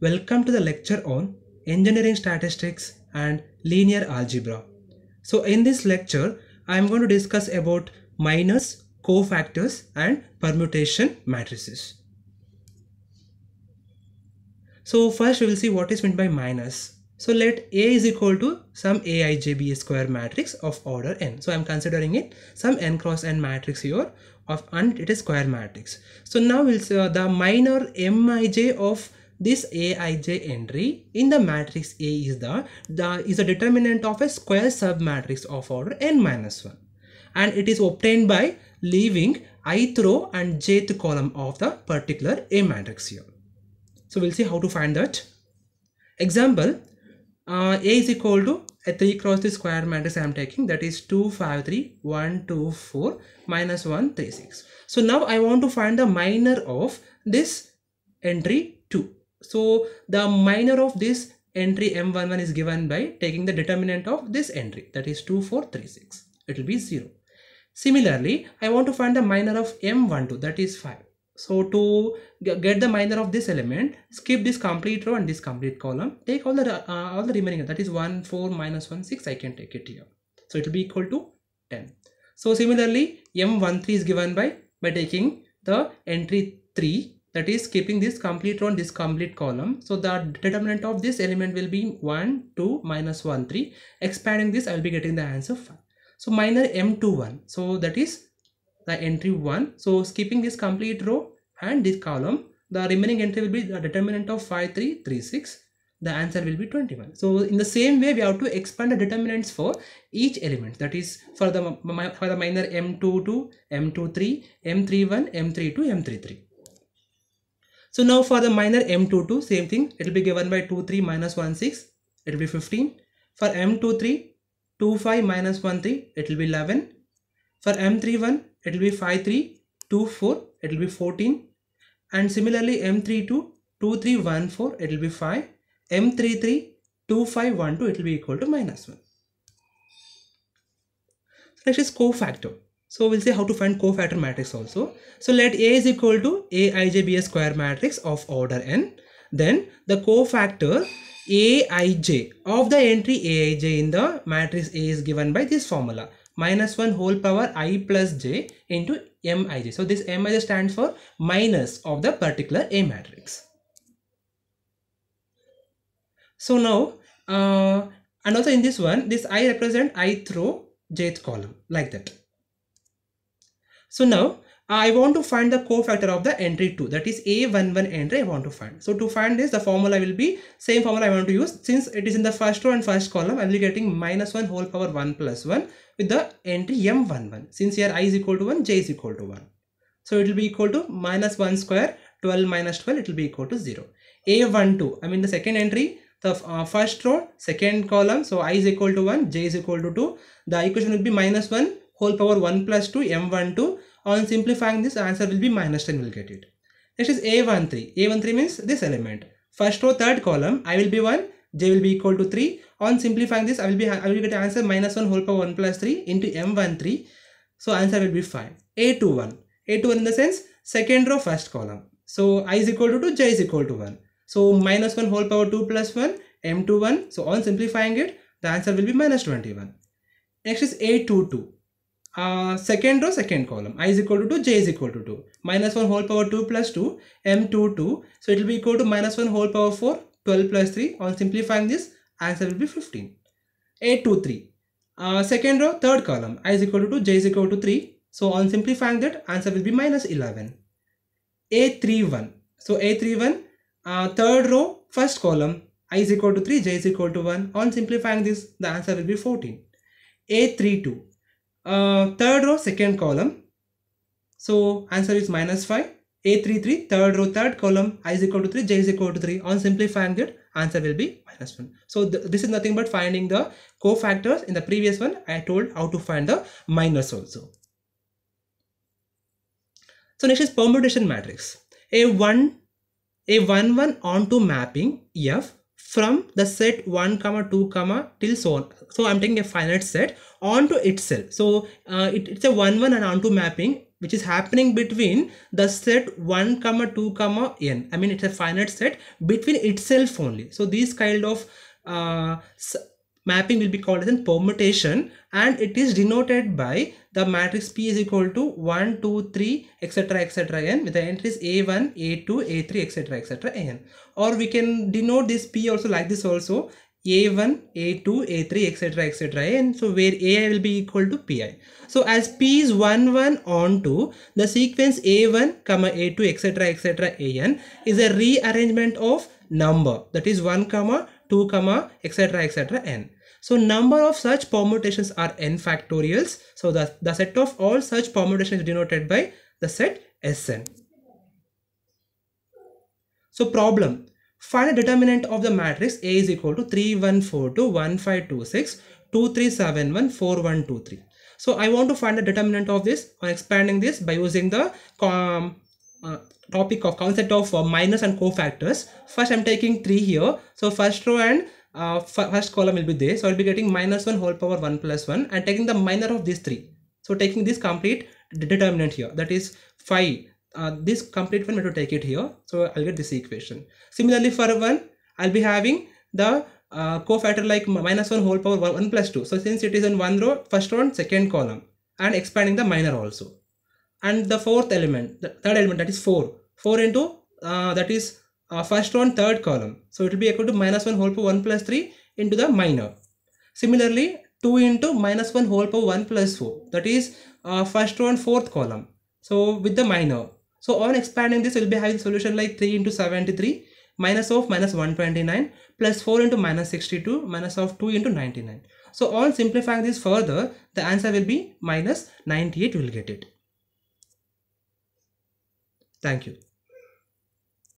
Welcome to the lecture on Engineering Statistics and Linear Algebra. So in this lecture, I am going to discuss about minors, cofactors and permutation matrices. So first we will see what is meant by minus. So let A is equal to some AIJB square matrix of order n. So I'm considering it some n cross n matrix here of and it is square matrix. So now we'll see uh, the minor Mij of this Aij entry in the matrix A is the, the is a determinant of a square submatrix of order n minus 1 and it is obtained by leaving ith row and jth column of the particular A matrix here. So we'll see how to find that. Example uh, A is equal to a 3 cross 3 square matrix I am taking that is 2, 5, 3, 1, 2, 4, minus 1, 3, 6. So now I want to find the minor of this entry 2. So the minor of this entry M11 is given by taking the determinant of this entry that is four three six. It will be 0. Similarly, I want to find the minor of M12 that is 5. So to get the minor of this element, skip this complete row and this complete column. Take all the uh, all the remaining that is 1, 4, minus 1, 6. I can take it here. So it will be equal to 10. So similarly, M13 is given by by taking the entry 3 that is keeping this complete row and this complete column so the determinant of this element will be 1 2 minus 1 3 expanding this i will be getting the answer 5 so minor m21 so that is the entry 1 so skipping this complete row and this column the remaining entry will be the determinant of 5 3 3 6 the answer will be 21 so in the same way we have to expand the determinants for each element that is for the for the minor m22 m23 m31 m32 m33 so now for the minor M22, same thing, it will be given by 2, 3 minus 1, 6, it will be 15. For M23, 2, 5 minus 1, 3, it will be 11. For M31, it will be 5, 3, 2, 4, it will be 14. And similarly, M32, 2, 3, 1, 4, it will be 5. M33, 2, 5, 1, 2, it will be equal to minus 1. So next is cofactor. So we'll see how to find cofactor matrix also. So let A is equal to Aij be a square matrix of order n. Then the cofactor Aij of the entry Aij in the matrix A is given by this formula minus 1 whole power i plus j into mij. So this mij stands for minus of the particular A matrix. So now uh, and also in this one this i represent i through jth column like that. So now uh, I want to find the cofactor of the entry 2 that is A11 entry I want to find. So to find this the formula will be same formula I want to use since it is in the first row and first column I will be getting minus 1 whole power 1 plus 1 with the entry M11 since here I is equal to 1 J is equal to 1. So it will be equal to minus 1 square 12 minus 12 it will be equal to 0. A12 I mean the second entry the uh, first row second column so I is equal to 1 J is equal to 2 the equation will be minus 1 whole power 1 plus 2 m12 on simplifying this answer will be minus 10 will get it. Next is a13. a13 means this element. First row third column i will be 1 j will be equal to 3 on simplifying this i will be i will get answer minus 1 whole power 1 plus 3 into m13 so answer will be 5 a21 a21 in the sense second row first column so i is equal to 2 j is equal to 1 so minus 1 whole power 2 plus 1 m21 so on simplifying it the answer will be minus 21 next is a22 uh, second row second column i is equal to 2 j is equal to 2 minus 1 whole power 2 plus 2 m 2 2 so it will be equal to minus 1 whole power 4 12 plus 3 on simplifying this answer will be 15 A 2 3 uh, second row third column i is equal to 2 j is equal to 3 so on simplifying that answer will be minus 11 a 3 1 so a 3 1 uh, third row first column i is equal to 3 j is equal to 1 on simplifying this the answer will be 14 a 3 2 uh, third row second column so answer is minus 5 a33 third row third column i is equal to 3 j is equal to 3 on simplifying it answer will be minus 1 so th this is nothing but finding the cofactors in the previous one i told how to find the minus also so next is permutation matrix a1 a11 onto mapping f from the set 1 comma 2 comma till so on so i'm taking a finite set onto itself so uh, it, it's a 1 1 and onto mapping which is happening between the set 1 comma 2 comma n i mean it's a finite set between itself only so these kind of uh, mapping will be called as a permutation and it is denoted by the matrix P is equal to 1, 2, 3, etc, etc, n with the entries A1, A2, A3, etc, etc, n. Or we can denote this P also like this also a1 a2 a3 etc etc and so where ai will be equal to pi so as p is 1 1 on to the sequence a1 comma a2 etc etc an is a rearrangement of number that is 1 comma 2 comma etc etc n so number of such permutations are n factorials. So the, the set of all such permutations denoted by the set Sn. So problem. Find the determinant of the matrix A is equal to 3142 1526 2371 4123. So I want to find the determinant of this on expanding this by using the um, uh, topic of concept of uh, minus and cofactors. First I'm taking 3 here. So first row and uh, first column will be this. So I'll be getting minus 1 whole power 1 plus 1 and taking the minor of these 3. So taking this complete determinant here that is 5. Uh, this complete one I have to take it here. So I'll get this equation. Similarly for 1 I'll be having the uh, cofactor like minus 1 whole power 1, 1 plus 2. So since it is in one row, first row and second column and expanding the minor also. And the fourth element, the third element that is 4. 4 into uh, that is uh, first and third column. So it will be equal to minus 1 whole power 1 plus 3 into the minor. Similarly, 2 into minus 1 whole power 1 plus 4. That is uh, first and fourth column. So with the minor. So on expanding this, we will be having solution like 3 into 73 minus of minus 129 plus 4 into minus 62 minus of 2 into 99. So on simplifying this further, the answer will be minus 98 we will get it. Thank you.